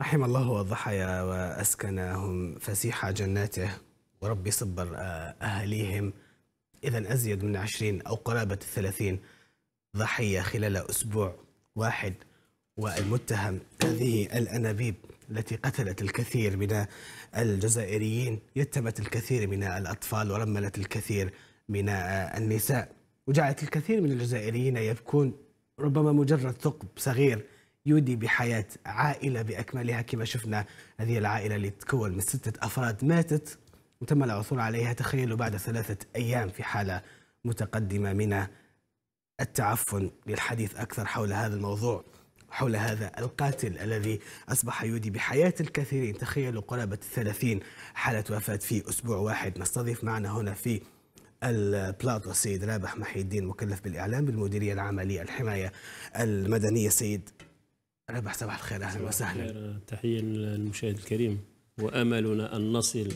رحم الله الضحايا وأسكنهم فسيح جناته ورب صبر أهاليهم إذا أزيد من 20 أو قرابة ال 30 ضحية خلال أسبوع واحد والمتهم هذه الأنابيب التي قتلت الكثير من الجزائريين يتمت الكثير من الأطفال ورملت الكثير من آه، النساء وجعلت الكثير من الجزائريين يبكون ربما مجرد ثقب صغير يودي بحياة عائلة بأكملها كما شفنا هذه العائلة اللي تتكون من ستة أفراد ماتت وتم العثور عليها تخيلوا بعد ثلاثة أيام في حالة متقدمة من التعفن للحديث أكثر حول هذا الموضوع حول هذا القاتل الذي أصبح يودي بحياة الكثيرين تخيلوا قرابة 30 حالة وفاة في أسبوع واحد نستضيف معنا هنا في البلاط السيد رابح محي الدين مكلف بالإعلام بالمديرية العامة للحماية المدنية سيد ربح صباح الخير اهلا وسهلا تحيه للمشاهد الكريم واملنا ان نصل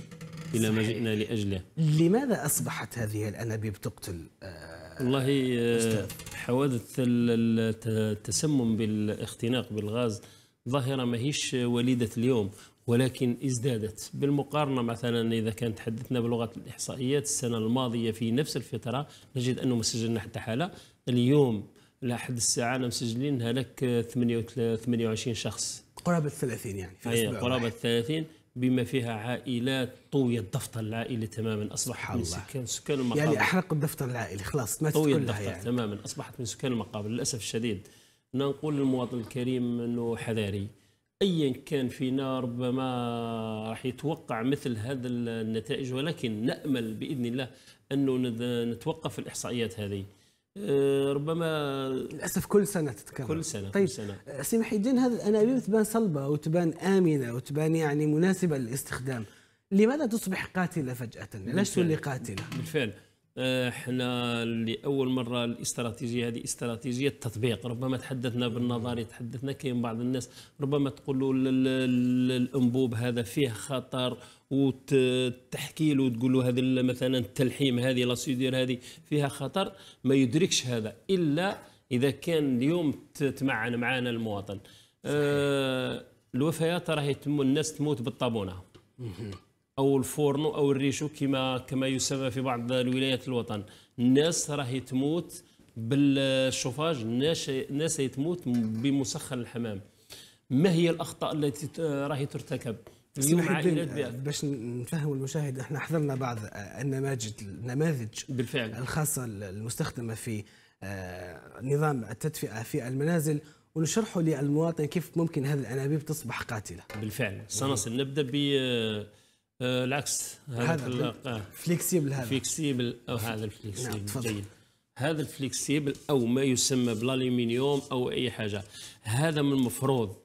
الى ما جئنا لاجله لماذا اصبحت هذه الانابيب تقتل آه، والله آه، حوادث التسمم بالاختناق بالغاز ظاهره ماهيش وليده اليوم ولكن ازدادت بالمقارنه مثلا اذا كان تحدثنا بلغه الاحصائيات السنه الماضيه في نفس الفتره نجد انه ما سجلنا حتى حاله اليوم لحد الساعه انا مسجلين هذاك 28 شخص قرابه 30 يعني في أي قرابه 30 بما فيها عائلات طوي الدفتر العائلي تماما اصبحت من سكان سكان المقابر يعني احرق الدفتر العائلي خلاص ما طوي الدفتر يعني. تماما اصبحت من سكان المقابر للاسف الشديد نقول للمواطن الكريم انه حذاري ايا كان فينا ربما راح يتوقع مثل هذا النتائج ولكن نامل باذن الله انه نتوقف الاحصائيات هذه آه، ربما للاسف كل سنه تتكرر كل سنه طيب كل سنه آه، سي محي الدين هذه الانابيب تبان صلبه وتبان امنه وتبان يعني مناسبه للاستخدام لماذا تصبح قاتله فجاه؟ ليش تولي قاتله؟ بالفعل آه، احنا لاول مره الاستراتيجيه هذه استراتيجيه تطبيق ربما تحدثنا بالنظري تحدثنا كاين بعض الناس ربما تقول الانبوب هذا فيه خطر وتحكي له وتقول له هذه مثلا التلحيم هذه لاسيدير هذه فيها خطر ما يدركش هذا الا اذا كان اليوم تتمعن معنا المواطن آه الوفيات راهي الناس تموت بالطابونه او الفورنو او الريشو كما كما يسمى في بعض الولايات الوطن الناس راهي تموت بالشوفاج الناس ناس تموت بمسخن الحمام ما هي الاخطاء التي راهي ترتكب باش نفهم المشاهد احنا حضرنا بعض النماذج آه، النماذج بالفعل الخاصه المستخدمه في آه، نظام التدفئه في المنازل ونشرحوا للمواطن كيف ممكن هذه الانابيب تصبح قاتله بالفعل سنصل نبدا ب آه، العكس هذا فليكسيبل هذا فليكسيبل او هذا الفليكسيبل نعم، جيد هذا الفليكسيبل او ما يسمى بالالومنيوم او اي حاجه هذا من المفروض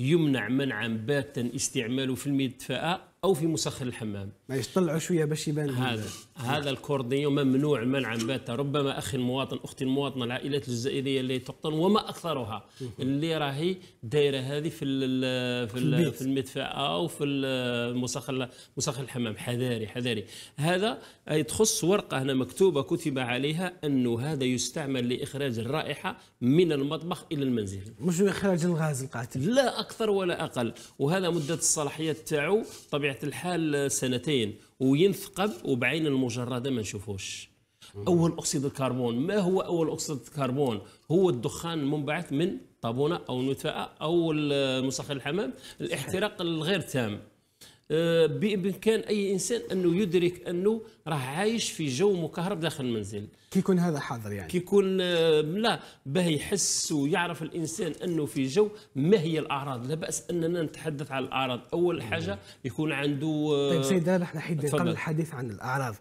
يمنع منعا باتا استعماله في المدفأة او في مسخن الحمام ما يطلعوا شويه باش يبان هذا هذا الكورديون ممنوع منعا باتا ربما اخي المواطن اختي المواطنه العائلات الجزائريه اللي تقتل وما اكثرها اللي راهي دايره هذه في الـ في الـ في المدفع او في المسخن مسخن الحمام حذاري حذاري هذا تخص ورقه هنا مكتوبه كتب عليها انه هذا يستعمل لاخراج الرائحه من المطبخ الى المنزل مش اخراج الغاز القاتل لا اكثر ولا اقل وهذا مده الصلاحيه تاعو طبعا بطبيعه الحال سنتين وينثقب وبعين المجرده ما نشوفوش اول اكسيد الكربون ما هو اول اكسيد الكربون هو الدخان المنبعث من طابونه او نتاء او مسخر الحمام الاحتراق الغير تام آه، بامكان اي انسان انه يدرك انه راه عايش في جو مكهرب داخل المنزل كي يكون هذا حاضر يعني كي يكون آه، لا باه يحس ويعرف الانسان انه في جو ما هي الاعراض لا باس اننا نتحدث عن الاعراض اول حاجه يكون عنده آه، طيب سيد رابح نحيد قبل الحديث عن الاعراض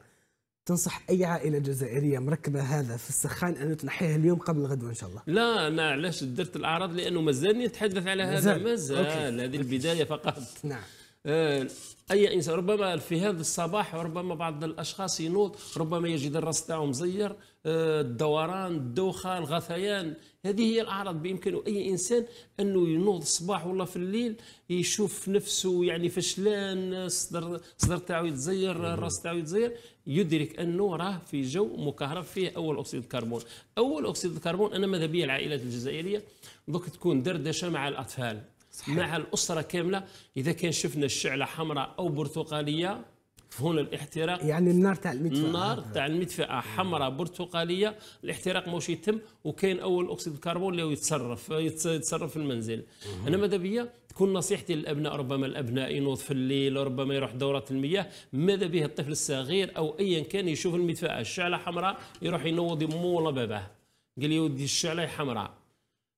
تنصح اي عائله جزائريه مركبه هذا في السخان ان تنحيه اليوم قبل غدوه ان شاء الله لا انا علاش درت الاعراض لانه مازالني نتحدث على هذا مازال هذه البدايه فقط نعم آه، اي انسان ربما في هذا الصباح ربما بعض الاشخاص ينوض ربما يجد الراس تاعو مزير آه، الدوران الدوخه الغثيان هذه هي الاعراض بامكانه اي انسان انه ينوض الصباح ولا في الليل يشوف نفسه يعني فشلان الصدر الصدر تاعو يتزير الراس تاعو يتزير يدرك انه راه في جو مكهرب فيه اول اكسيد الكربون اول اكسيد الكربون انا ماذا بيا العائلات الجزائريه دوك تكون دردشه مع الاطفال صحيح. مع الاسره كامله اذا كان شفنا الشعله حمراء او برتقاليه هنا الاحتراق يعني النار تاع المدفأة النار آه. تاع المدفأة حمراء برتقالية الاحتراق ماهوش يتم وكاين أول أكسيد الكربون اللي يتصرف يتصرف في المنزل أنا ماذا بيا تكون نصيحتي للأبناء ربما الأبناء ينوض في الليل ربما يروح دورات المياه ماذا به الطفل الصغير أو أيا كان يشوف المدفأة الشعلة حمراء يروح ينوض يمه ولا باباه قال لي ودي الشعلة حمراء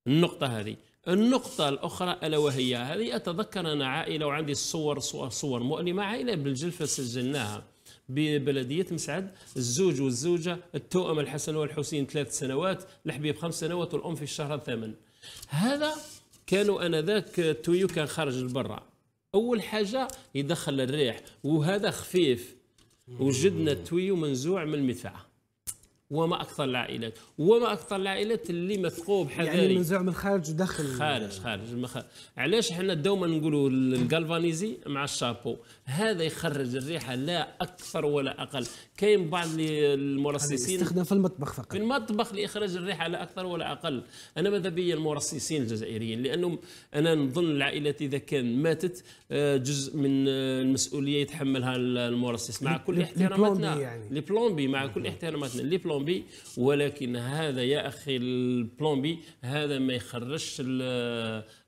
النقطة هذه النقطة الأخرى ألا وهي هذه أتذكر أنا عائلة وعندي الصور صور, صور مؤلمة عائلة بالجلفة سجلناها ببلدية مسعد الزوج والزوجة التوأم الحسن والحسين ثلاث سنوات الحبيب خمس سنوات والأم في الشهر الثامن هذا كانوا أنذاك تويو كان خارج لبرا أول حاجة يدخل الريح وهذا خفيف وجدنا التويو منزوع من المدفعة وما اكثر العائلات وما اكثر العائلات اللي مثقوب يعني حذاري يعني من زعم الخارج وداخل خارج خارج علاش حنا دوما نقولوا الجالفانيزي مع الشابو هذا يخرج الريحه لا اكثر ولا اقل كاين بعض المرصصين يستخدم في المطبخ فقط في المطبخ لاخراج الريحه لا اكثر ولا اقل انا ماذا بيا المرصصين الجزائريين لانهم انا نظن العائلات اذا كان ماتت آه، جزء من آه، المسؤوليه يتحملها المرصص مع كل احتراماتنا لي يعني. بلومبي مع كل احتراماتنا لي بلومبي بلان بي ولكن هذا يا اخي البلان بي هذا ما يخرجش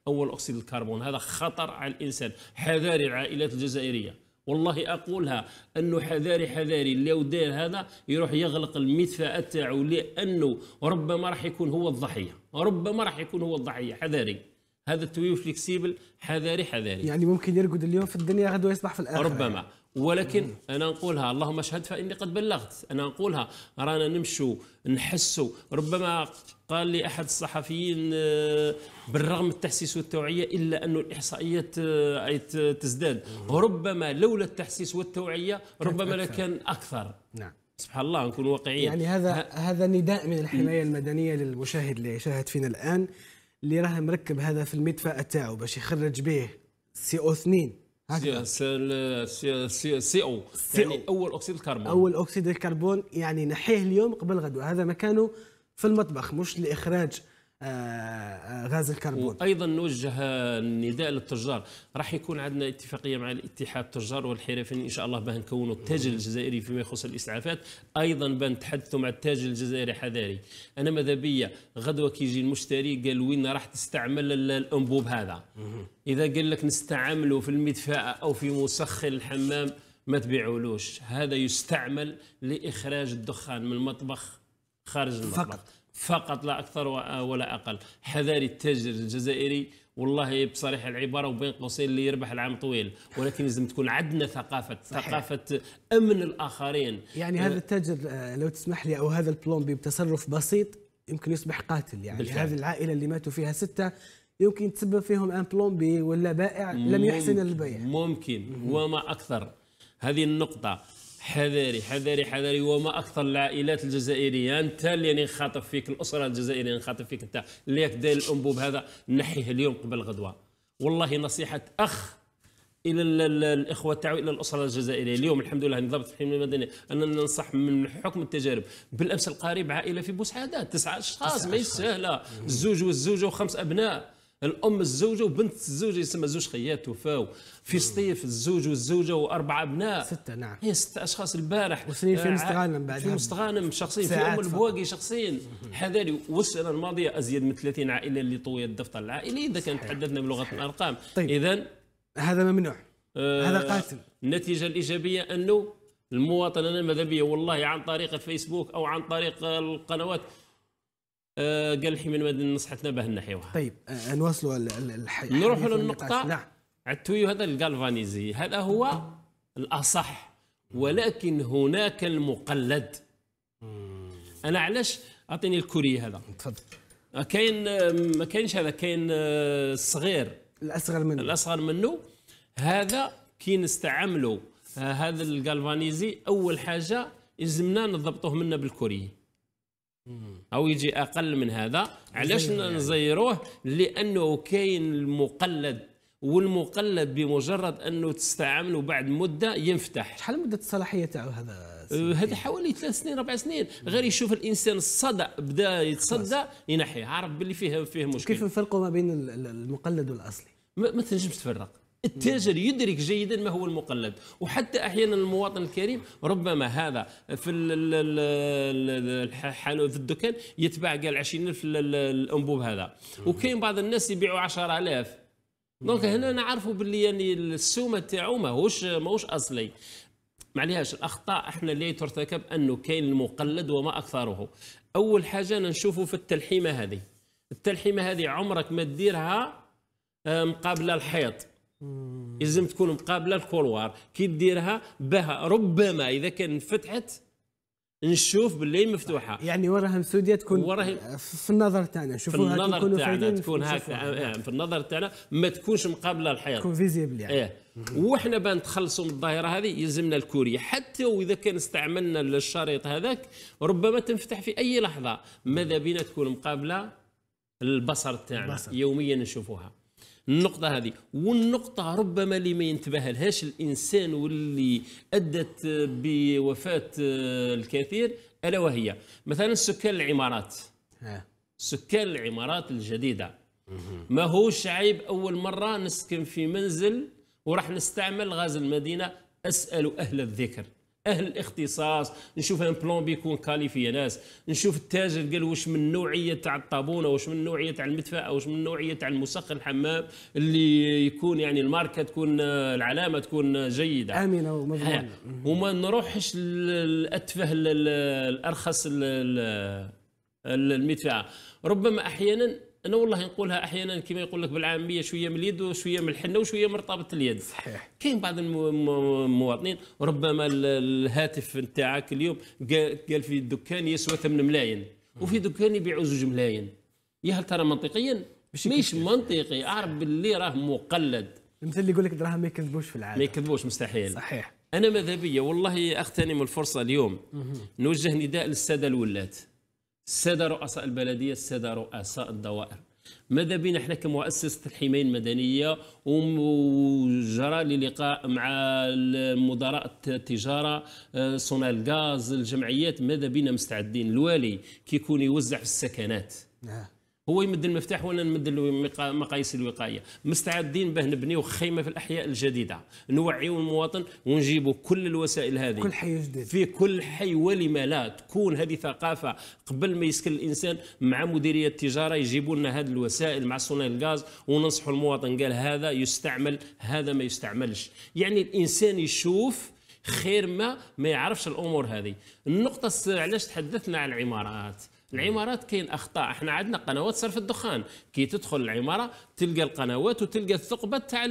اول اكسيد الكربون هذا خطر على الانسان حذاري العائلات الجزائريه والله اقولها انه حذاري حذاري اللي لو داير هذا يروح يغلق المدفأة تاعو لانه ربما راح يكون هو الضحيه ربما راح يكون هو الضحيه حذاري هذا التويو فليكسيبل حذاري حذاري يعني ممكن يرقد اليوم في الدنيا غدوه يصبح في الاخره ربما ولكن انا نقولها اللهم اشهد فاني قد بلغت انا نقولها رانا نمشوا نحسوا ربما قال لي احد الصحفيين آه، بالرغم من التحسيس والتوعيه الا انه الاحصائيات آه، تزداد ربما لولا التحسيس والتوعيه ربما لكان اكثر نعم سبحان الله نكون واقعيين يعني هذا هذا نداء من الحمايه المدنيه للمشاهد اللي يشاهد فينا الان اللي راه مركب هذا في المدفأة تاعو باش يخرج به سي او 2 سي او يعني اول اكسيد الكربون اول اكسيد الكربون يعني نحيه اليوم قبل غدوه هذا مكانه في المطبخ مش لاخراج آه، آه، غاز الكربون وايضا نوجه النداء للتجار راح يكون عندنا اتفاقيه مع الاتحاد التجار والحرفيين ان شاء الله باه نكونوا التاجر الجزائري فيما يخص الاسعافات ايضا باه نتحدثوا مع التاجر الجزائري حذاري انا ماذا بيا غدوه كي يجي المشتري قال وين راح تستعمل الانبوب هذا اذا قال لك نستعمله في المدفاه او في مسخن الحمام ما تبيعولوش هذا يستعمل لاخراج الدخان من المطبخ خارج المطبخ فقط فقط لا أكثر ولا أقل حذاري التاجر الجزائري والله بصريح العبارة وبين قوسين اللي يربح العام طويل ولكن لازم تكون عندنا ثقافة صحيح. ثقافة أمن الآخرين يعني آه، هذا التاجر آه، لو تسمح لي أو هذا البلومبي بتصرف بسيط يمكن يصبح قاتل يعني بالفعل. هذه العائلة اللي ماتوا فيها ستة يمكن تسبب فيهم ان بلومبي ولا بائع لم يحسن البيع ممكن وما اكثر هذه النقطة حذاري حذاري حذاري وما اكثر العائلات الجزائريه انت اللي خاطف فيك الاسره الجزائريه خاطف فيك انت اللي داير الانبوب هذا نحيه اليوم قبل غدوه والله نصيحه اخ الى الاخوه تاعو الى الاسره الجزائريه اليوم الحمد لله في الحمايه المدنيه انا ننصح من حكم التجارب بالامس القريب عائله في بوسعاده تسعه اشخاص ماهيش سهله الزوج والزوجه وخمس ابناء الام الزوجه وبنت الزوجه يسمى زوج خيات وفاو في سطيف الزوج والزوجه واربع ابناء سته نعم هي ستة اشخاص البارح وسنين في آه، مستغانم بعد في مستغانم شخصين في ام البواقي شخصين حذاري والسنه الماضيه ازيد من 30 عائله اللي طويت الدفتر العائلي اذا كان تحدثنا بلغه الارقام طيب اذا هذا ممنوع آه هذا قاتل النتيجه الايجابيه انه المواطن انا ماذا بيا والله عن طريق الفيسبوك او عن طريق القنوات آه، قال قال من مدن نصحتنا الناحية نحيوها طيب آه، آه، نواصلوا الحي نروحوا للنقطه نعم التويو هذا الجالفانيزي هذا هو الاصح ولكن هناك المقلد انا علاش اعطيني الكوري هذا تفضل كاين ما كاينش هذا كاين الصغير الاصغر منه الاصغر منه هذا كي نستعملوا هذا الجالفانيزي اول حاجه يلزمنا نضبطوه منا بالكوريين او يجي اقل من هذا علاش يعني. نزيروه لانه كاين المقلد والمقلد بمجرد انه تستعمله بعد مده ينفتح شحال مده الصلاحيه تاعو هذا أه، هذا حوالي ثلاث سنين اربع سنين غير يشوف الانسان الصدى بدا يتصدى ينحيه عارف باللي فيه فيه مشكل كيف نفرقوا ما بين المقلد والاصلي ما, ما تنجمش تفرق التاجر يدرك جيدا ما هو المقلد وحتى احيانا المواطن الكريم ربما هذا في الحانوت في الدكان يتباع قال 20000 الانبوب هذا وكاين بعض الناس يبيعوا 10000 دونك هنا نعرفوا باللي يعني السومه تاعو ماهوش ماهوش اصلي معليهاش الاخطاء احنا اللي ترتكب انه كاين المقلد وما اكثره اول حاجه نشوفوا في التلحيمه هذه التلحيمه هذه عمرك ما تديرها آه، مقابل الحيط يلزم تكون مقابله الكولوار كي ديرها بها ربما اذا كان فتحت نشوف باللي مفتوحه يعني وراها مسوديه تكون وراها في النظر تاعنا نشوفوها في النظر تاعنا تكون هكا آه، في النظر تاعنا ما تكونش مقابله الحيط تكون فيزيبل يعني ايه وحنا بان نتخلصوا من الظاهره هذه يلزمنا الكوري حتى واذا كان استعملنا الشريط هذاك ربما تنفتح في اي لحظه ماذا بينا تكون مقابله البصر تاعنا يوميا نشوفوها النقطه هذه والنقطه ربما اللي ما ينتبه لهاش الانسان واللي ادت بوفاه الكثير الا وهي مثلا سكان العمارات سكان العمارات الجديده ما هو عيب اول مره نسكن في منزل وراح نستعمل غاز المدينه اسال اهل الذكر اهل الاختصاص نشوف ان بلون بيكون كاليفي ناس نشوف التاجر قال واش من نوعيه تاع الطابونه واش من نوعيه تاع المدفاه واش من نوعيه تاع المسخن الحمام اللي يكون يعني الماركه تكون العلامه تكون جيده امنه ومضمونه وما نروحش الاتفه الارخص المدفاه ربما احيانا انا والله نقولها احيانا كما يقول لك بالعاميه شويه من اليد وشويه من الحنه وشويه من رطابه اليد صحيح كاين بعض المواطنين ربما الهاتف نتاعك اليوم قال في الدكان يسوى 8 ملايين وفي دكان يبيعوا زوج ملايين يا هل ترى منطقيا مش منطقي اعرف باللي راه مقلد مثل اللي يقول لك الدراهم ما يكذبوش في العالم ما يكذبوش مستحيل صحيح انا ماذا بيا والله اغتنم الفرصه اليوم نوجه نداء للساده الولات الساده رؤساء البلديه الساده رؤساء الدوائر ماذا بينا احنا كمؤسسه الحمايه المدنيه وجرى لي لقاء مع مدراء التجاره آه، صنع الغاز الجمعيات ماذا بينا مستعدين الوالي كيكون يوزع في السكنات نعم. هو يمد المفتاح ولا نمد مقاييس الوقايه مستعدين باه نبنيو خيمه في الاحياء الجديده نوعيو المواطن ونجيبوا كل الوسائل هذه كل حي جديد في كل حي ولما لا تكون هذه ثقافه قبل ما يسكن الانسان مع مديريه التجاره يجيبوا لنا هذه الوسائل مع صناع الغاز وننصحوا المواطن قال هذا يستعمل هذا ما يستعملش يعني الانسان يشوف خير ما ما يعرفش الامور هذه النقطه علاش تحدثنا عن العمارات العمارات كاين اخطاء احنا عندنا قنوات صرف الدخان كي تدخل العماره تلقى القنوات وتلقى الثقبه تاع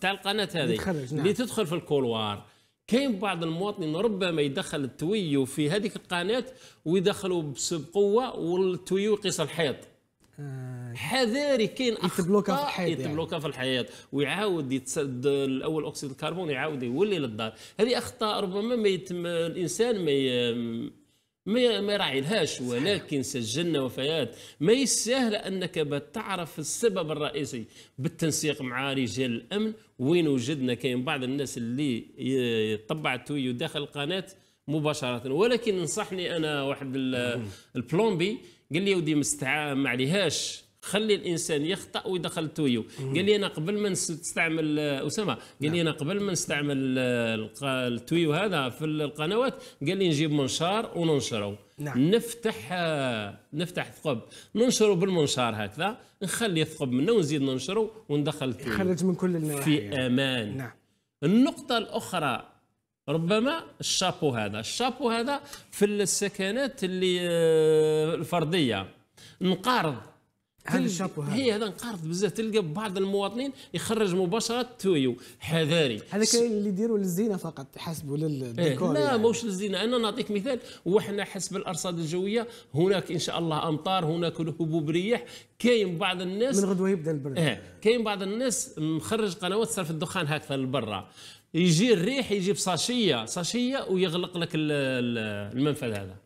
تاع القناه هذه اللي نعم. اللي تدخل في الكولوار كاين بعض المواطنين ربما يدخل التويو في هذيك القناه ويدخلوا بقوه والتويو يقيس الحيط حذاري آه، كاين اخطاء يتبلوكا في الحيط يعني. يتبلوكا في الحيط ويعاود يتسد الاول اكسيد الكربون يعاود يولي للدار هذه اخطاء ربما ما يتم الانسان ما ما ما راعيلهاش ولكن سجلنا وفيات ما يسهل انك بتعرف السبب الرئيسي بالتنسيق مع رجال الامن وين وجدنا كاين بعض الناس اللي طبعت داخل القناه مباشره ولكن نصحني انا واحد البلومبي قال لي ودي مستعان ما عليهاش خلي الانسان يخطا ويدخل تويو قال لي انا قبل ما نستعمل آه، اسامه قال لي نعم. انا قبل ما نستعمل آه، التويو هذا في القنوات قال لي نجيب منشار وننشره نعم. نفتح آه، نفتح ثقب ننشره بالمنشار هكذا نخلي الثقب منه ونزيد ننشره وندخل التويو خرج من كل النواحي في يعني. امان نعم. النقطه الاخرى ربما الشابو هذا الشابو هذا في السكنات اللي الفرديه نقارض هذا الشابو هذا هي هذا انقرض بزاف تلقى بعض المواطنين يخرج مباشره تويو حذاري هذا كاين اللي يديروا للزينه فقط يحسبوا للديكور إيه، لا يعني. ماهوش للزينه انا نعطيك مثال وحنا حسب الارصاد الجويه هناك ان شاء الله امطار هناك هبوب رياح كاين بعض الناس من غدوه يبدا البرد اه كاين بعض الناس مخرج قنوات صرف الدخان هكذا لبرا يجي الريح يجيب صاشيه صاشيه ويغلق لك المنفذ هذا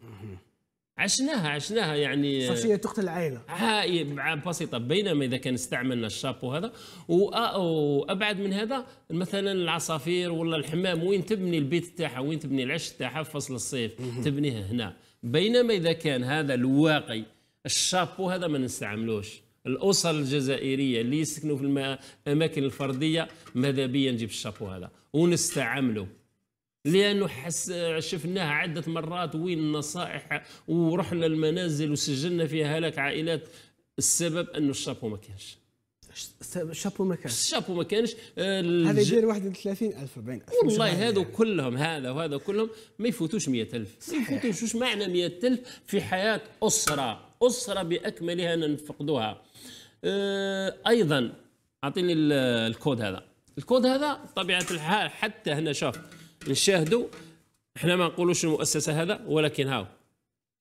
عشناها عشناها يعني شخصية تقتل العائلة بسيطة بينما إذا كان استعملنا الشابو هذا وأبعد من هذا مثلا العصافير ولا الحمام وين تبني البيت تاعها وين تبني العش تاعها في فصل الصيف تبنيه هنا بينما إذا كان هذا الواقي الشابو هذا ما نستعملوش الاسر الجزائريه اللي يسكنوا في الاماكن الفرديه ماذا بيا نجيب الشابو هذا ونستعمله لانه حس شفناها عده مرات وين النصائح ورحنا المنازل وسجلنا فيها هلاك عائلات السبب انه الشابو ما كانش الشابو ما كانش الشابو ما كانش هذا يدير 31000 الف والله هذا يعني؟ كلهم هذا وهذا كلهم ما يفوتوش 100000 ما يفوتوش واش معنى 100000 في حياه اسره اسره باكملها أن نفقدوها آه، ايضا اعطيني الكود هذا الكود هذا بطبيعه الحال حتى هنا شوف نشاهدوا احنا ما نقولوش المؤسسه هذا ولكن هاو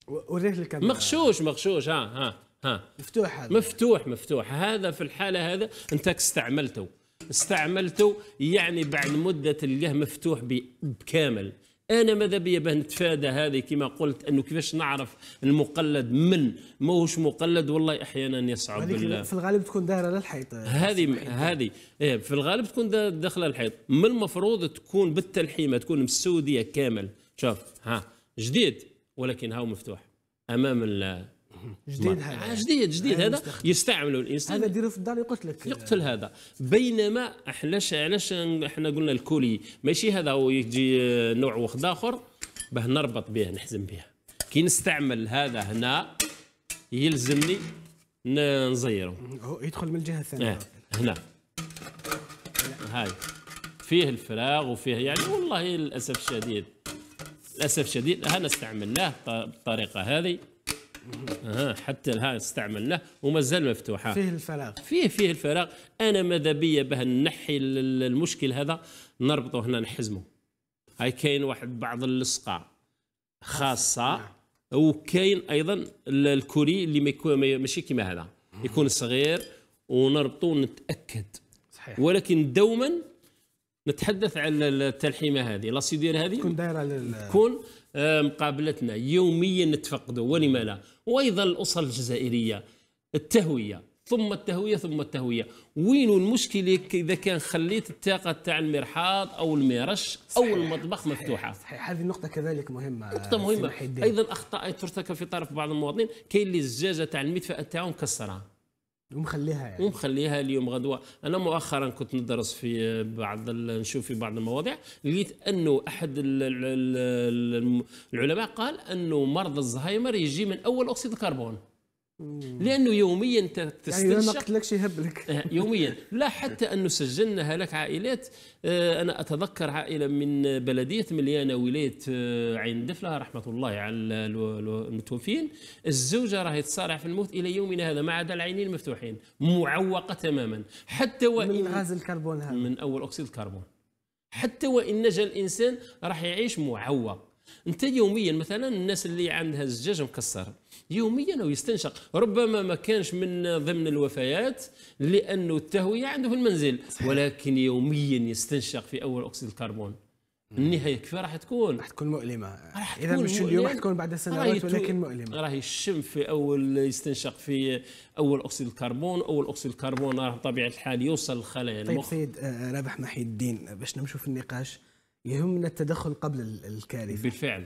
وريه الكاميرا مغشوش مغشوش ها ها ها مفتوح هذا مفتوح مفتوح هذا في الحاله هذا انت استعملته استعملته يعني بعد مده تلقاه مفتوح بكامل انا ماذا بيا باه نتفادى هذه كما قلت انه كيفاش نعرف المقلد من ماهوش مقلد والله احيانا يصعب في الغالب تكون دايره للحيط هذه هذه إيه في الغالب تكون داخله الحيط من المفروض تكون بالتلحيمه تكون مسوديه كامل شوف ها جديد ولكن هاو مفتوح امام جديد هذا آه، جديد جديد آه، هذا يستعملوا الانسان هذا ديرو في الدار يقتلك يقتل هذا بينما علاش علاش احنا قلنا الكولي ماشي هذا هو يجي آه، نوع واحد اخر باه نربط به نحزم به كي نستعمل هذا هنا يلزمني نزيره يدخل من الجهه الثانيه اه هنا هاي فيه الفراغ وفيه يعني والله للاسف الشديد للاسف الشديد هنا استعملناه بالطريقه هذه آه حتى الها استعملناه ومازال مفتوحه فيه الفراغ فيه فيه الفراغ انا ماذا بيا به نحي المشكل هذا نربطه هنا نحزمه هاي كاين واحد بعض اللصقه خاصه نعم. وكاين ايضا الكوري اللي ماشي كيما هذا يكون صغير ونربطه ونتاكد صحيح. ولكن دوما نتحدث على التلحيمه هذه لاسيدير هذه تكون دايره تكون آه، مقابلتنا يوميا نتفقدوا ولما لا وايضا الاسر الجزائريه التهويه ثم التهويه ثم التهويه وين المشكله اذا كان خليت الطاقه تاع المرحاض او المرش او المطبخ صحيح مفتوحه صحيح هذه النقطه كذلك مهمه نقطه مهمه ايضا اخطاء ترتكب في طرف بعض المواطنين كاين اللي الزجاجه تاع المدفأة تاعو مكسره ومخليها يعني ومخليها اليوم غدوه انا مؤخرا كنت ندرس في بعض نشوف في بعض المواضيع لقيت انه احد العلماء قال انه مرض الزهايمر يجي من اول اكسيد الكربون لانه يوميا يعني تستنشق يعني ما قتلكش يهبلك آه، يوميا لا حتى انه سجلنا هلاك عائلات آه، انا اتذكر عائله من بلديه مليانه ولايه آه، عين دفله رحمه الله على المتوفين الزوجه راهي تصارع في الموت الى يومنا هذا ما عدا العينين مفتوحين معوقه تماما حتى وان من غاز الكربون هذا من اول اكسيد الكربون حتى وان نجا الانسان راح يعيش معوق انت يوميا مثلا الناس اللي عندها الزجاج مكسر يوميا او يستنشق ربما ما كانش من ضمن الوفيات لانه التهويه عنده في المنزل صحيح. ولكن يوميا يستنشق في اول اكسيد الكربون النهايه كيف راح تكون؟ راح تكون مؤلمه راح اذا مش اليوم راح تكون بعد سنوات ولكن مؤلمه راهي الشم في اول يستنشق في اول اكسيد الكربون اول اكسيد الكربون راه بطبيعه الحال يوصل للخلايا طيب المخ طيب سيد آه، آه، رابح محي الدين باش نمشوا في النقاش يهمنا التدخل قبل الكارثه بالفعل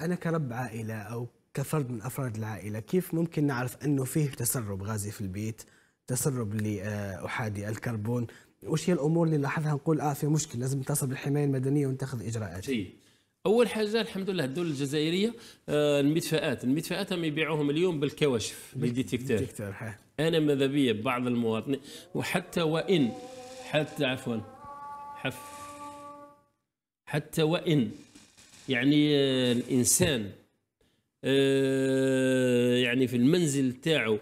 انا كرب عائله او كفرد من افراد العائله كيف ممكن نعرف انه فيه تسرب غازي في البيت تسرب لاحادي آه، الكربون وش هي الامور اللي نلاحظها نقول اه في مشكل لازم نتصل بالحمايه المدنيه ونتخذ اجراءات جيد اول حاجه الحمد لله الدول الجزائريه آه، المدفئات المدفئات هم يبيعوهم اليوم بالكواشف بالديتكتور انا ماذا بيا بعض المواطنين وحتى وان حتى عفوا حف حتى وإن يعني آه، الإنسان آه، يعني في المنزل تاعو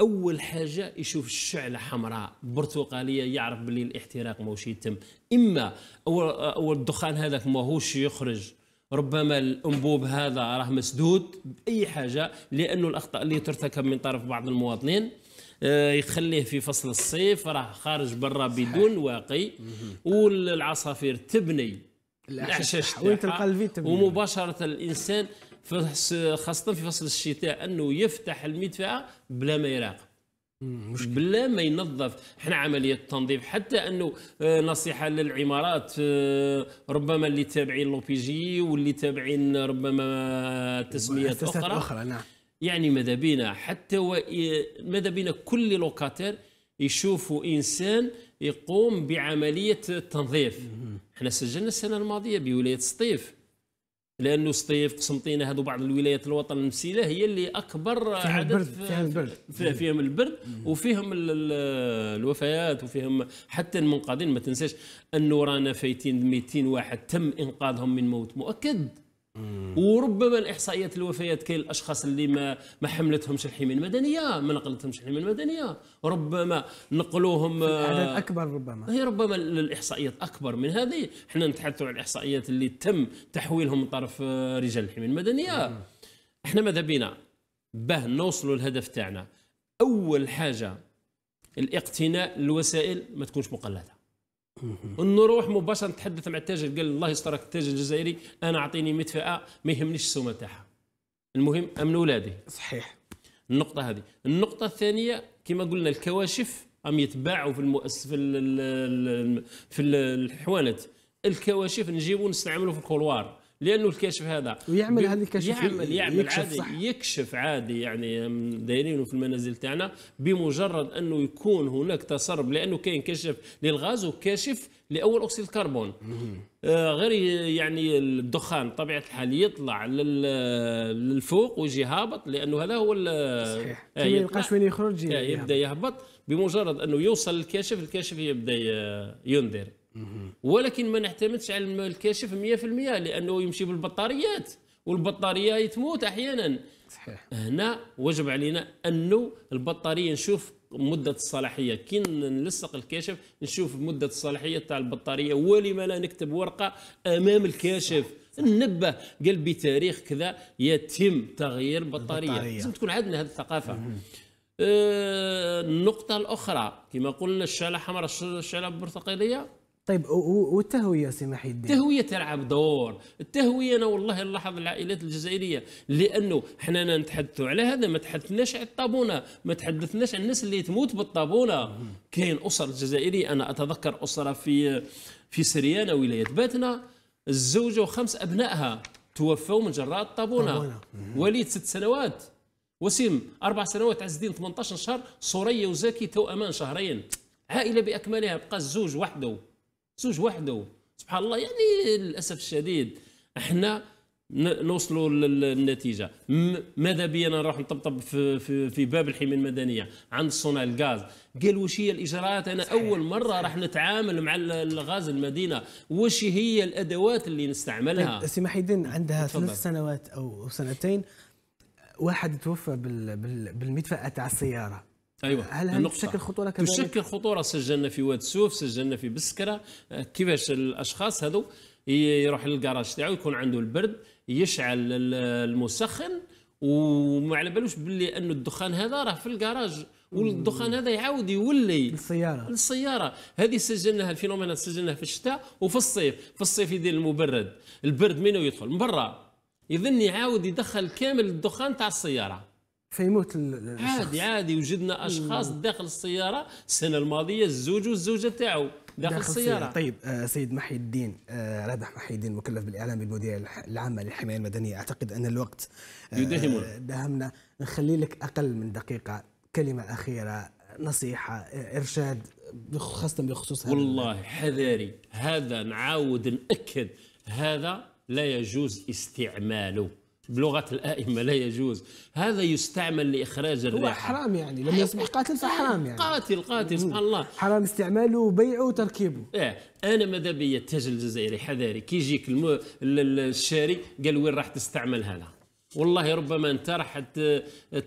اول حاجه يشوف الشعله حمراء برتقاليه يعرف بلي الاحتراق ماهوش يتم اما اول الدخان هذاك ماهوش يخرج ربما الانبوب هذا راه مسدود باي حاجه لانه الاخطاء اللي ترتكب من طرف بعض المواطنين آه، يخليه في فصل الصيف راه خارج برا بدون واقي والعصافير تبني الاعشاش وين تلقى الفيتامين ومباشره الانسان خاصه في فصل الشتاء انه يفتح المدفعه بلا ما يراقب مشكلة. بلا ما ينظف احنا عمليه التنظيف حتى انه آه، نصيحه للعمارات آه، ربما اللي تابعين لوبيجي واللي تابعين ربما تسميات اخرى اخرى نعم يعني ماذا بينا حتى و... ماذا بينا كل لوكاتير يشوفوا انسان يقوم بعمليه التنظيف احنا سجلنا السنه الماضيه بولايه سطيف لانه سطيف قسنطينه هذو بعض الولايات الوطن المسيله هي اللي اكبر عدد فيها البرد فيهم البرد وفيهم الوفيات وفيهم حتى المنقذين ما تنساش انه رانا فايتين 200 واحد تم انقاذهم من موت مؤكد وربما الاحصائيات الوفيات كاين الاشخاص اللي ما ما حملتهمش الحمايه المدنيه ما نقلتهمش الحمايه المدنيه ربما نقلوهم عدد آه، اكبر ربما هي ربما الاحصائيات اكبر من هذه حنا نتحدثوا عن الاحصائيات اللي تم تحويلهم من طرف آه، رجال الحمايه المدنيه احنا ماذا بينا باه نوصلوا الهدف تاعنا اول حاجه الاقتناء الوسائل ما تكونش مقلده روح مباشره نتحدث مع التاجر قال الله يستر التاجر الجزائري انا اعطيني 100 فئه ما يهمنيش السومه تاعها المهم امن اولادي صحيح النقطه هذه النقطه الثانيه كما قلنا الكواشف ام يتباعوا في المؤس في في الحوانت الكواشف نجيبوا نستعملوا في الكولوار لانه الكشف هذا ويعمل هذا الكشف يعمل يعمل يكشف عادي صح. يكشف عادي يعني دايرينه في المنازل تاعنا بمجرد انه يكون هناك تسرب لانه كاين كشف للغاز وكاشف لاول اكسيد الكربون آه غير يعني الدخان طبيعه الحال يطلع للفوق ويجي هابط لانه هذا هو آه، صحيح آه ما يلقاش وين يخرج يبدا يهبط بمجرد انه يوصل للكاشف الكاشف يبدا ينذر ولكن ما نعتمدش على الماء الكاشف 100% لانه يمشي بالبطاريات والبطاريه تموت احيانا صحيح هنا وجب علينا انه البطاريه نشوف مده الصلاحيه كي نلصق الكاشف نشوف مده الصلاحيه تاع البطاريه ولما لا نكتب ورقه امام الكاشف ننبه قال بتاريخ كذا يتم تغيير البطاريه لازم تكون عندنا هذه الثقافه آه، النقطة الأخرى كما قلنا الشاله حمراء الشاله البرتقالية طيب والتهويه سي محي الدين التهويه تلعب دور التهويه انا والله نلاحظ العائلات الجزائريه لانه حنا نتحدثوا على هذا ما تحدثناش على الطابونه ما تحدثناش على الناس اللي تموت بالطابونه كاين اسر جزائرية انا اتذكر اسره في في سريانه ولايه باتنا الزوجه وخمس ابنائها توفوا من جراء الطابونه وليد ست سنوات وسيم اربع سنوات عز الدين 18 شهر سوريا وزاكي توأمان شهرين عائله باكملها بقى الزوج وحده زوج وحده سبحان الله يعني للاسف الشديد احنا نوصلوا للنتيجه ماذا بينا نروح نطبطب في, في, في باب الحمايه المدنيه عند صنع الغاز قال واش هي الاجراءات انا صحيح. اول مره راح نتعامل مع الغاز المدينه واش هي الادوات اللي نستعملها طيب، سي محيدين عندها ثلاث سنوات او سنتين واحد توفى بالمدفأة تاع السياره ايوه هل هل تشكل خطوره كذلك؟ تشكل خطوره سجلنا في واد سوف سجلنا في بسكره آه، كيفاش الاشخاص هذو يروح للكراج تاعو يكون عنده البرد يشعل المسخن وما على بالوش باللي انه الدخان هذا راه في الكراج والدخان هذا يعاود يولي للسياره للسياره هذه سجلناها الفينومينا سجلناها في الشتاء وفي الصيف في الصيف يدير المبرد البرد منو يدخل من برا يظن يعاود يدخل كامل الدخان تاع السياره فيموت الشخص عادي عادي وجدنا اشخاص نعم. داخل السياره السنه الماضيه الزوج والزوجه تاعو داخل, داخل السيارة. السيارة طيب آه سيد محي الدين آه رابح محي الدين مكلف بالإعلام بالمديرية العامة للحماية المدنية أعتقد أن الوقت آه يداهمنا داهمنا نخلي لك أقل من دقيقة كلمة أخيرة نصيحة آه، إرشاد خاصة بخصوص هذا والله حذاري هذا نعاود نأكد هذا لا يجوز استعماله بلغة الأئمة لا يجوز هذا يستعمل لإخراج الريحة هو حرام يعني لما يصبح قاتل فحرام يعني قاتل قاتل سبحان الله حرام استعماله وبيعه وتركيبه إيه أنا ماذا بيا التاج الجزائري حذاري كي يجيك المو... الشاري قال وين راح تستعمل هذا والله ربما انت راح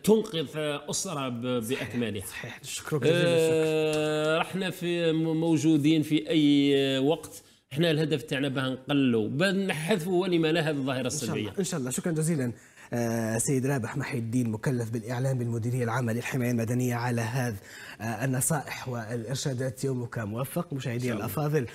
تنقذ اسره باكملها صحيح شكرا جزيلا آه إيه، رحنا في موجودين في اي وقت احنا الهدف تاعنا باه نقلوا باه ولما لا هذه الظاهره السلبيه ان شاء الله شكرا جزيلا آه، سيد رابح محي الدين مكلف بالإعلام بالمديرية العامة للحماية المدنية على هذه آه، النصائح والإرشادات يومك موفق مشاهدينا الأفاضل